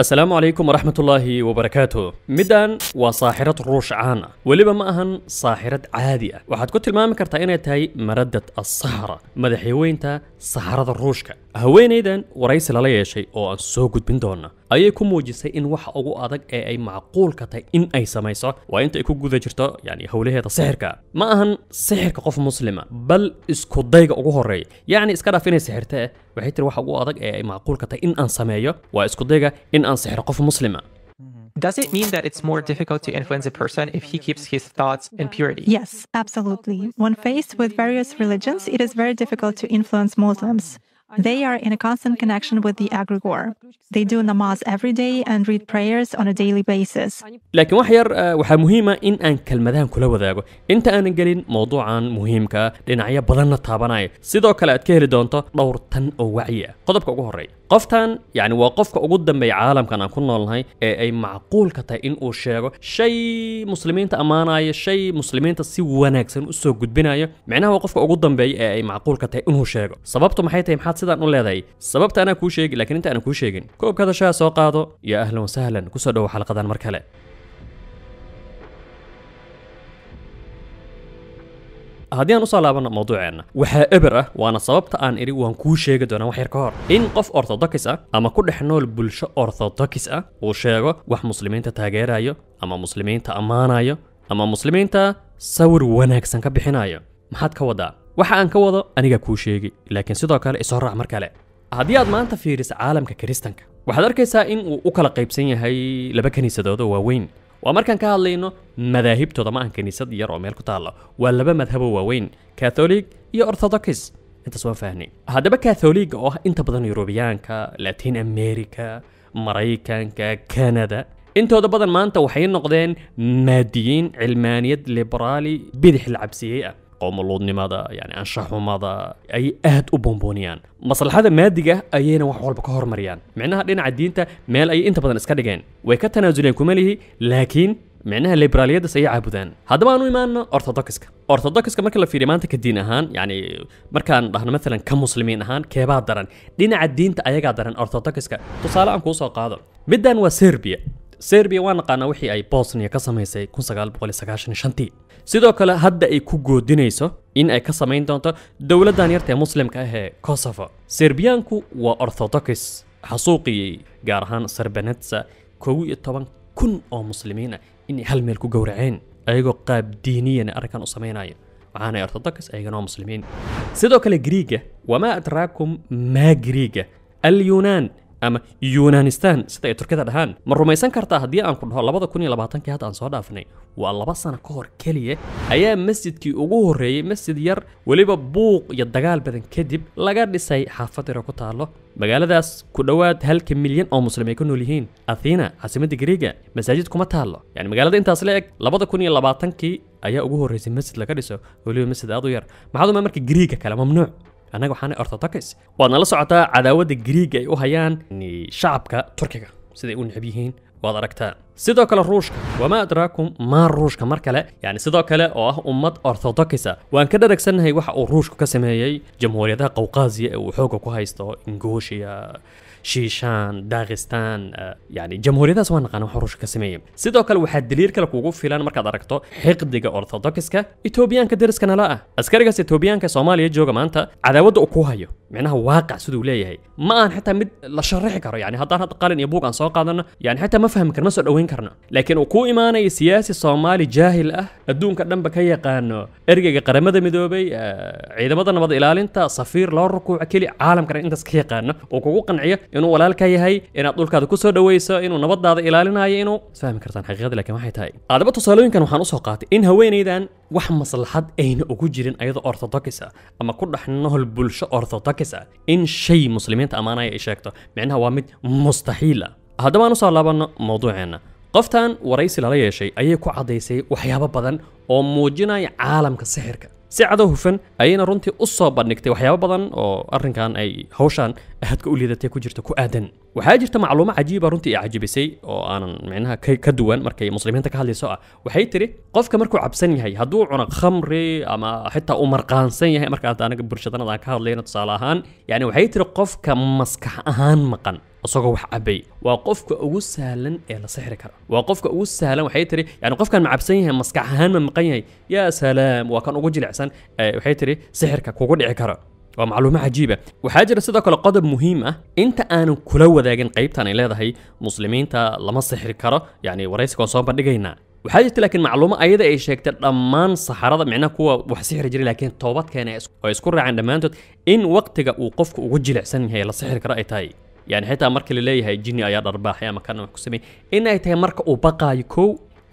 السلام عليكم ورحمة الله وبركاته مدان وصاحرة روش عانا ولبا ما أهن صاحرة عادية وحد كنت المامي كرتاينة تاي مردة الصحرة مدحي وينتا صحرة الروشكا هوين ايدن ورئيس لليا شيء او انسو قد بندونا ayay ku muujisay in waxa ugu adag ee ay macquul ka tahay in ay sameeyso waa inta ay ku guda jirto yani howlaheeda sixirka ma ahan sixirka qof muslima bal isku dayga ugu horeeya yacni iska dhaaf inay sixirta waxay tiri waxa ugu adag ee ay macquul ka tahay in aan sameeyo waa isku dayga in aan sixiro qof muslima Does it mean that it's more difficult to influence a person if he keeps his thoughts in purity? Yes, absolutely. When faced with various religions, it is very difficult to influence Muslims. They are in a constant connection with the egregore. They do namaz every day and read prayers on a daily basis. laakiin wax yar eh, waxaa muhiima in aan kelmadahan kula wadaago inta aanan gelin mowduucan muhiimka dhinacyo badanna taabanaya sidoo kale aad ka heli doonto dhowr tan oo wacyi ah qodobka ugu horeeya qoftan yacni waa qofka ugu dambeeya caalamkan aan ku noolnahay ee ay macquulka tahay inuu sheego shay muslimiinta ammaanaayo shay muslimiinta si wanaagsan u soo gudbinaayo micnaha waa qofka ugu dambeeya ee ay macquulka tahay inuu sheego sababtu maxay tahay maxaad sidaan u leedahay sababta anaa kuu sheegi lakiin inta aanan kuu sheegin koobka hadashaha soo qaado yaa ahlan wasahlan kusoo dhowo xalaqadan mar kale haddii aan u soo laabanno mawduuceenna waxaa eber ah waana sababta aan idhi waan kuu sheegi doonaa wax yar ka hor in qof ortodokis ah ama ku dhex nool bulsho ortodokis ah uu sheego wax muslimiinta taageeraayo ama muslimiinta ammaanaayo ama muslimiinta sawir wanaagsan ka bixinaayo maxaad ka wadaa waxa aan ka wado aniga kuu sheegi laakiin sidoo kale isoo raac mar kale haddii aad maanta fiiriso caalamka kiristanka waxaad arkaysaa in uu u kala qaybsan yahay laba kiniisadood oo waaweyn ومركان كهالينو مذاهب تضمع عن كنيسة يرى ميركو تالا واللبا مذهب ووين كاثوليك يا أرثوذكس انت سوا فهني هذا كاثوليك أوه انت بدن يوروبيان كا لاتين أمريكا مريكان كا كندا انت هذا بدن ما انت وحين نقدين ماديين علمانية ليبرالي بدح العبسيئة قوم لودني ماذا يعني انشرح ماذا اي اهد وبونبونيان مصلحه مادقة اينا وحول بكهر مريان معناها لين عدين انت مال اي انت بدن اسكادجين ويكتنازلين كمله لكن معناها الليبرالية دي سيئة عبودان هذا ما نوي مانا أرثوذكسك أرثوذكسك مركلا في ريمانتك الدين هان يعني مركان رهنا مثلا كمسلمين هان كيبات داران دين عدين تأيقا داران أرثوذكسك تصالة أنكو سوى قادر مدان وسربيا serbiya waa naqaanaa wixii ay bosnia ka samaysay sidoo kale hadda ay ku goodinayso in ay ka samayn doonto dowladdan yarta ee muslimka ah ee kosovo serbiyaanku waa orthodox xasuuqiyey gaar ahaan sarbanetsa kow iyo toban kun oo muslimiin ah inay hal meel ku gowraceen ayagoo qaab diiniyana arrinkan u samaynaya waxaana orthodox ayagana waa muslimiin sidoo kale griiga wamaa adraakum maa griiga alyunaan ama yunanistan sida ay turkida dhahaan ma rumaysan kartaa haddii aan ku dhaho labada kun iyo labaatankii hadda aan soo dhaafnay waa laba sano ka hor keliya ayaa masjidkii ugu horreeyey masjid yar weliba buuq iyo dagaal badan kadib laga dhisay xaafad yare ku taallo magaaladaas ku dhowaad halka milyan oo muslim ay ku nool yihiin athena caasimadda greega masaajid kuma taallo yani magaalada intaas la eg labada kun iyo labaatankii ayaa ugu horreysay masjid laga dhiso weliba masjid aad u yar maxaad uma marka greega kale mamnuuc أنا أناجو حان أرتاتكس وأنا لسعتا على ود الجريج أيو هيان إني شعبك تركيا سدي أقول نحبيهين وهذا ركتا سيدوك الروشكا وما أدراكم ما الروشكا مركلة يعني سيدوك الا أه أمد أرتاتكسة وأن كده ركسن هي وح الروشكا كسمهي جمهورية ده قوقازية وحوكو كهيستا إنجوشيا شيشان داغستان آه، يعني جمهورية سواء نقانا وحروش كسمية سيدو كل واحد دليل كل كوغو فيلان مركا داركتو حق ديغا أورثودوكسكا إتوبيان كدرس كنالاء أسكاريغاس إتوبيان كصوماليا جوغا مانتا عداود أكوهايو معناها واقع سدو لا يهي ما أنا حتى مد لا كرو يعني هذا هذا قال يبوك عن سوق هذانا يعني حتى ما فهم كنا مسؤول وين كرنا لكن أكو إيمانا السياسي الصومالي جاهل أه الدون كدم بكيا قانو إرجع قرمة ذا مدوبي آه، عيدا ما ضنا بضي لالين تا صفير لا ركوع كلي عالم كنا إنت سكيا قانو أكو قنعية إنه ولا الكيا هاي إن أطول كو كسر دوي سا إنه نبض هذا إلالين هاي فهم كرتان حق لكن ما حيتاي هاي هذا بتوصلون كانوا حنوصل قات إن هوين إذا وحم مصلحات أين أكو جرين أيضا أرثوذكسة أما كل حنا هالبلش أرثوذكسة كسا کەسە این شەی مسلمێنت ئەمانای ئیشێکتە من هەوامیت مستحیلە هەدەمان و ساڵابان مۆدوعێنە قفتان ورئيس الهلية شيء أي كو عديسي وحيابة بدن وموجينا موجنا عالم كسحر سعدة هفن أين رنتي أصابة نكتي وحيابة بدن أو أرن كان أي هوشان هدك أولي ذاتي كجرت كؤادن وحاجرت معلومة عجيبة رنتي عجبسي أو أنا معناها كدوان مركي مسلمين تك هذه سؤال وحيتري قف كمركو عبسني هاي هدو عنا خمري أما حتى أمر قانسين هاي مركا أنا كبرشة أنا ذاك هذا لين تصالحان يعني وحيتري قف كمسك أهان مقن أصقه وح أبي وقف كأوس سهلا إلى سحر كرا وقف كأوس سهلا وحيتري يعني قف كان معبسني هاي مسك أهان من مقيني يا سلام وكان أوجي العسان وحيتري سحر كا كوجي ومعلومة عجيبة وحاجة sidoo kale qodob muhiim ah inta aanan kula wadaagin qaybtaan ay leedahay muslimiinta lama sixri karo yani waraysigaan soo bandhigaynaa waxaa jirta laakiin macluumo ayada ay sheegtay dhammaan saxarada micnaha kuwa wax sixri jiray laakiin toobad keena oo isku raaceen dhammaantood in waqtiga uu qofku ugu jilicsan yahay la sixri karo ay tahay yani xitaa marka la leeyahay jinni ayaa dharbaaxay ama kan wax ku sameeyay in ay tahay marka uu baqaayo kow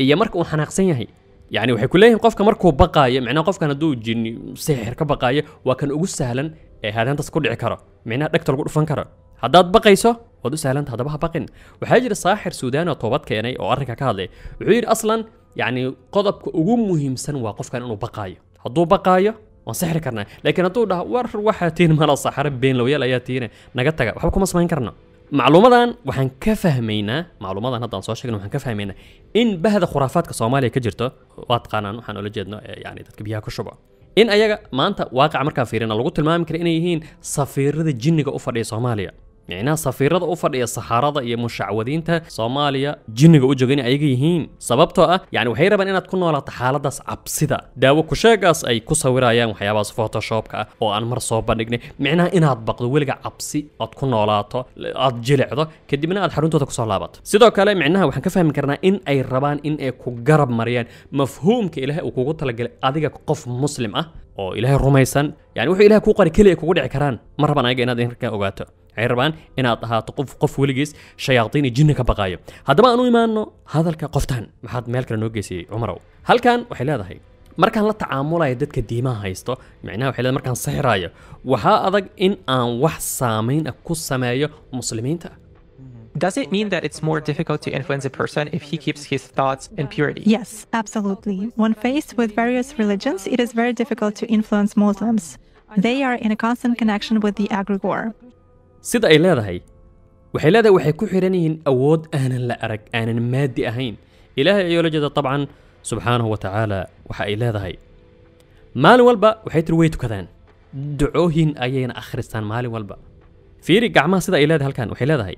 iyo marka uu xanaaqsan yahay yacni waxay ku leeyihin qofka markuu baqaayo micnaha qofkan hadduu jinni sixir ka baqaayo waa kan ugu sahlan ee hadantas ku dhici karo micnaha dhegta lagu dhufan karo haddaad baqayso waad u sahlanta haddaba ha baqin waxaa jira saaxir suudaan oo toobad keenay oo arrinka ka hadlay wuxuu yidhi aslan yacni qodobka ugu muhiimsan waa qofkan inuu baqaayo hadduu baqaayo waan sixri karnaa laakiin hadduu dhaho war waxaa tiin mala saxara been lowyal ayaa tiine naga taga waxba kuma samayn karna macluumadan waxaan ka fahmaynaa macluumadan hadda aan soo sheegna waxaan ka fahmaynaa in bahda khuraafaadka soomaaliya ka jirto waa taqaanaan waxaan ula jeedno yani dadka biyaha ku shubo in ayaga maanta waaqaca markaan fiirina lagu tilmaami kara inay yihiin safiirada jinniga u fadhiya soomaaliya معنا يعني صفيرة أفر إيا صحارة إيا مشعوذين تا صوماليا جنغ أجوغين أيغيهين سببتو أه يعني وحيرا بان إنا تكونو على تحالة داس عبسيدا داو كشاقاس أي كساورا يان وحياباس فوتوشوب كا أه، أو أنمر صوبا نغني معنا إنا تبقضو ويلغا عبسي أتكونو على تو أت جلعضا كدي منا أتحرونتو تكسو لابط سيدو كالا معنا وحن كفهم كرنا إن أي ربان إن أي كقرب مريان مفهوم كإله وكوغو تلقل أذيغا قف مسلم أه أو إله الرميسان يعني وحي إله كوقري كلي كوغو دعي كران مرة بان أيغا إنا دين ركا waxay rabaan inaad ahaato qof qof weligiis shayaadiin iyo jinni ka baqaaya haddaba aan u imaanno hadalka qoftaan maxaad meel عمره هل كان وحلا هذا هي مركان markaan تعامل tacaamulayo dadka ديما haysto micnaha waxay leedahay markaan sixiraayo waxaa adag أن aan wax saamayn ah ku sameeyo Does it mean that it's more difficult to influence a person if he keeps his thoughts in purity? Yes, absolutely. When faced with various religions, it is very difficult to influence Muslims. They are in a constant connection with the aggregor. sida ay leedahay waxay leedahay waxay ku xiran yihiin awood aanan la arag aanan maadi ahayn ilaahay ayuu la jeeda dabcan subxaanahu wa tacaala waxa ay leedahay maalin walba waxay tiri way tukadaan ducoohin ayayna akhristaan maalin walba fiiri gacmaha sida ay leedahay halkan waxay leedahay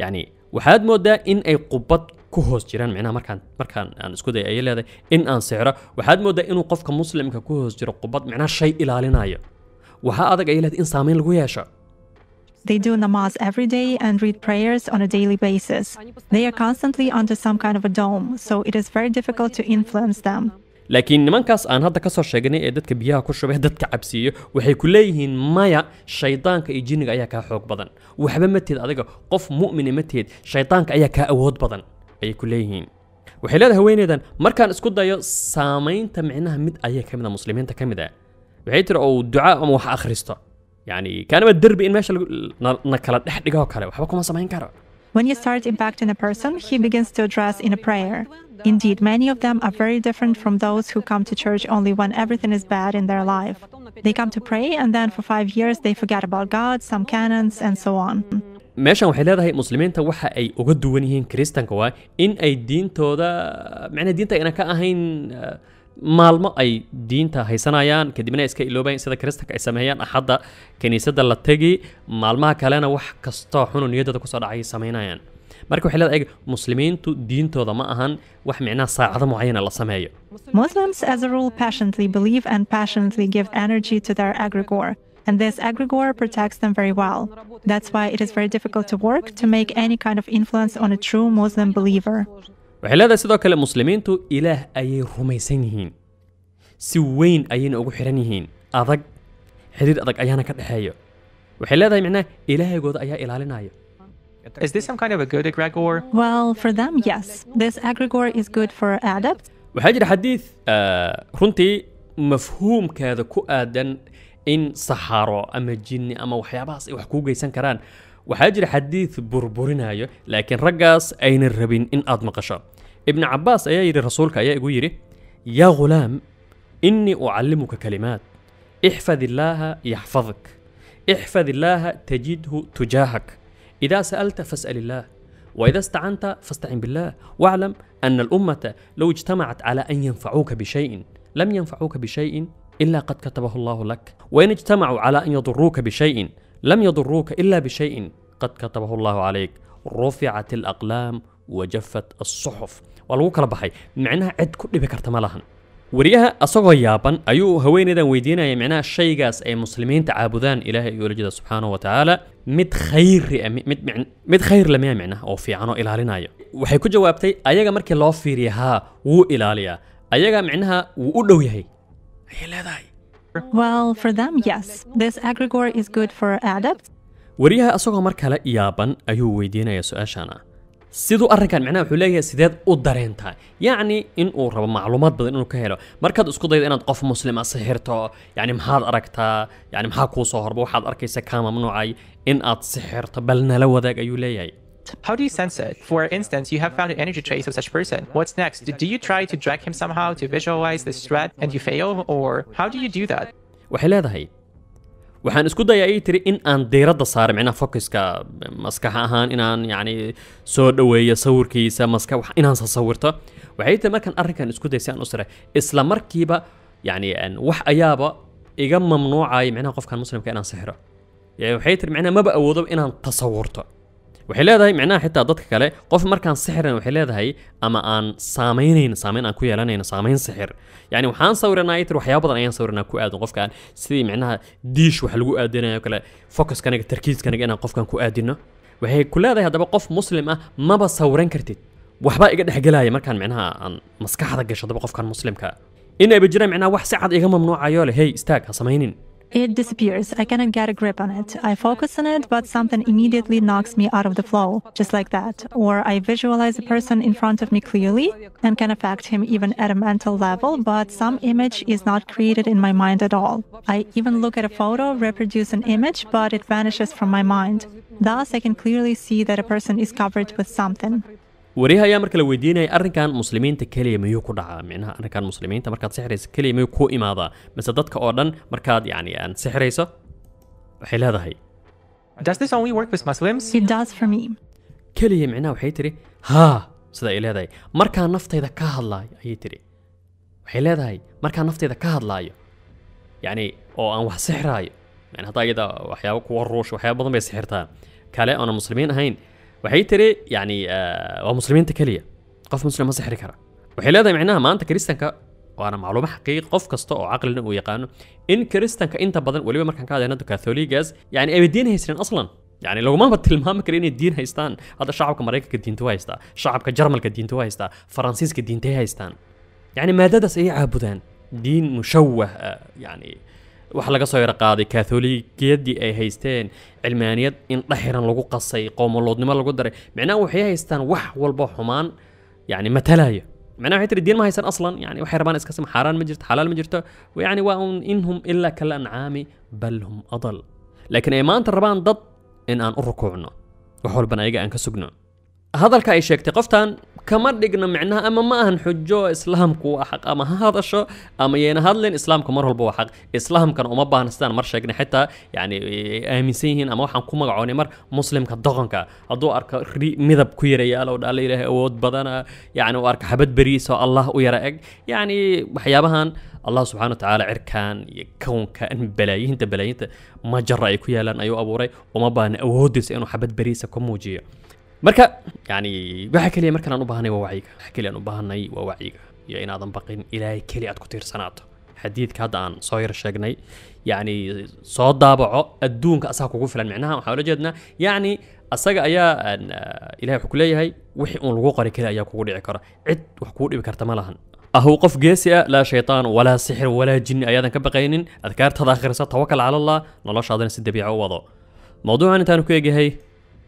yacni waxaad moodaa in ay qubad ku hoos jiraan micnaha markaan markaan aan isku day ayay leedahay in aan sixro waxaad moodaa inuu qofka muslimka ku hoos jiro qubad micnaha shay ilaalinaayo waxaa adag ay leedahay in saamayn lagu yeesho They do namaz every day and read prayers on a daily basis. They are constantly under some kind of a dome, so it is very difficult to influence them. laakiin nimankaas aan hadda ka soo sheegnay ee dadka biyaha ku shubay dadka cabsiiyo waxay ku leeyihiin maya shaydaanka iyo jinniga ayaa kaa xoog badan waxba mateed adiga qof mu'mina mateed shaydaanka ayaa kaa awood badan ayay ku leeyihiin waxay leedahay haweeneydan markaan isku dayo saamaynta micnaha mid ayaa ka mid a muslimiinta ka mid ah waxay tiri ou ducaa ama wax akhristo يعني كان الدرب إن ماشي نكلا دح دغه kale waxba kuma samayn karo When you start impacting a person, he begins to address in a prayer. Indeed, many of them are very different from those who come to church only when everything is bad in their life. They come to pray and then for five years they forget about God, some canons, and so on. meeshan waxay leedahay muslimiinta waxa ay uga duwan yihiin kristanka waa in ay diintooda macnaa diinta ayna ka ahayn uh, maalmo ay diinta haysanayaan kadibna iska iloobayan sida kristanka ay sameeyaan axadda kiniisadda la tegi maalmaha kalena wax kastoo xunu niyaddooda kusoo dhacay samaynayaan marka waxay leedahay muslimiintu diintooda ma ahan wax micnaha saacado mucayana la sameeyo Muslims as a rule passionately believe and passionately give energy to their egregore and this egregore protects them very well. That's why it is very difficult to work to make any kind of influence on a true Muslim believer. waxay leedahay sidoo kale muslimiintu ilaah ayay rumaysan yihiin si weyn ayayna ugu xidhan yihiin adag xidhiir adag ayaana ka dhexeeya waxay leedahay micnaha ilaahigooda ayaa ilaalinaya waxaa jira xadiid eh, runtii mafhuumkeeda ku aadan in saxaro ama jinni ama waxyaabahaas ay wax kuu geysan karaan waxaa jira xadiid burburinaayo laakiin raggaas aynan rabin in aad maqasho ibni cabbaas ayaa yidhi rasuulka ayaa igu yidhi yaa ghulaam innii ucallimuka kalimaat ixfad illaaha yaxfadak ixfad illaaha tajidhu tujaahak idaa sa'alta fas'al illaah وإذا استعنت فاستعن بالله واعلم أن الأمة لو اجتمعت على أن ينفعوك بشيء لم ينفعوك بشيء إلا قد كتبه الله لك وإن اجتمعوا على أن يضروك بشيء لم يضروك إلا بشيء قد كتبه الله عليك رفعت الأقلام وجفت الصحف ولو كلا بحي معنى عد كل بكرت ملاهن وريها أصغر يابان أيو هوين إذا ويدينا يمعنى شيء جاس أي مسلمين تعابدان إله يولجد سبحانه وتعالى مد خير مد مد خير لم يمعنى أو في عنا إلى لنايا وحيك جوابتي أيجا مركي الله في ريها و إلى ليا أيجا معناها وقول له يهي هي Well, for them, yes. This egregore is good for adults. wariyaha asagoo mar kale yaaban ayuu weydiinayaa su-aashaana siduu arrinkan micnaha wuxuu leeyahay sideed u dareentaa yacni in uu rabo macluumaad badan inuu ka helo markaad isku dayda inaad qof muslima ah sixirto yacni maxaad aragtaa yacni maxaa kuu soo horba waxaad arkaysa kaa mamnuucay in aad sixirto bal nala wadaag ayuu leeyahay How do you sense it? For instance, you have found an energy trace of such person. What's next? Do you try to drag him somehow to visualize this threat and you fail? Or how do you do that? waxaan isku dayayay tiri in aan diiradda saaro micnaha focuska maskaxa ahaan inaan yacni soo dhoweeyo sawirkiisa maska inaan sasawirto waxay tiri markaan arrinkan isku day si aan u sire isla markiiba yacni wax ayaaba iga mamnuucaya micnaha qofkan muslimka inaan sixiro waxay tiri micnaha maba awoodo inaan tasawurto waxay leedahay micnaha xitaa dadka kale qof markaan sixiran waxay leedahay ama aan saamaynayno saamayn aan ku yeelanayno saamayn sixir yacni waxaan sawiranaa itir waxyaaba badan ayaan sawiranaa ku aadin qofkaan sidii micnaha diish wax lagu aadinayo kale focuskaniga tarkiiskaniga inaan qofkan ku aadino waxay ku leedahay haddaba qof muslim ah maba sawiran kartid waxbaa iga dhexgelaya markaan micnaha aan maskaxda gasho haddaba qofkan muslimka in ayba jiraan micnaha wax si cad iga mamnuucayo le hey istaag ha samaynin It disappears. I cannot get a grip on it. I focus on it, but something immediately knocks me out of the flow, just like that. Or I visualize a person in front of me clearly and can affect him even at a mental level, but some image is not created in my mind at all. I even look at a photo, reproduce an image, but it vanishes from my mind. Thus, I can clearly see that a person is covered with something. وريها يا مركل ودينا أرن كان مسلمين تكلي ما يكو دعا منها أرن كان مسلمين تمركات سحريس كلي ما يكو إمادا مسددك أوردن مركات يعني أن سحريسة وحيل هذا هي Does this only work with Muslims? It does for me. كلي معنا وحيتري ها صدا إلى هذا مركا نفط إذا كهض لا يحيتري وحيل هذا هي مركا نفط إذا كهض لا يعني أو أنو سحر هاي يعني هذا وحياك وروش وحياك بضم بسحرتها كلا أنا مسلمين هين waxay tiri yani waa muslimiinta keliya qof muslim ma sixiri kara waxay leedahay micnaha maanta kristanka waana macluumo xaqiiqi qof kasta oo caqlina uu yaqaano in kristanka inta badan weliba markaan ka hadlayna katholigas yani ayba diin haysanin aslan يعني لو ما بتلمام كرين الدين هيستان هذا شعبك مريكا الدين تو هيستا شعبك جرمل الدين تو هيستا فرنسيس الدين تي هيستان يعني ما ددس اي عابدان دين مشوه يعني waxaa laga soo yarqaaday katholigyadii ay haysteen cilmaaniyad in dhaxiran lagu qasay qoomoloodnimo lagu daray micnaha waxay haystaan wax walba xumaan yani matalaya معناها حيت الدين ما هيستان اصلا يعني وحي ربان اسكسم حرام ما جرت حلال ما جرت ويعني وان انهم الا كالانعام بل هم اضل لكن ايمان تربان ضد ان ان اركوعنا وحول بنايقا ان كسقنا هذا الكاي شيك تقفتان كما دغنا معناها اما ما هن حجو اسلامك حق اما هذا شو اما ين هذلين اسلامك مره هو حق اسلام كان وما باهنستان مر شيقنا حتى يعني امسين اما وحن كوما غوني مر مسلم كدقنكا ادو ارك ميدب كو يريا لو دال الله اود بدنا يعني وارك حبت بريسو الله ويرا يعني وحيابهان الله سبحانه وتعالى عركان يكون كان بلايين انت بلايين ما جرى يكو يالان ايو ابوري وما بان اودس انه حبت بريسه كموجيه marka yacni waxa keliya markan aan u baahanay waa wacyiga waxa keliya aan u baahanay waa wacyiga iyo inaadan baqin ilaahay keli aad ku tiirsanaato xadiidka hadda aan soo yar sheegnay yacni soo daabaco adduunka asaga kugu filan micnaha waxaan ula jeednaa yacni asaga ayaa ilahay wuxuu ku leeyahay wixii uun lagu qori keli ayaa kugu dhici kara cid wax kugu dhibi karta ma lahan أهو قف جيسي لا شيطان ولا سحر ولا جن أيضا كبقينين أذكار تضاخر توكل على الله نلاش هذا نسد بيعه وضع موضوع أنا تانو كيجي هي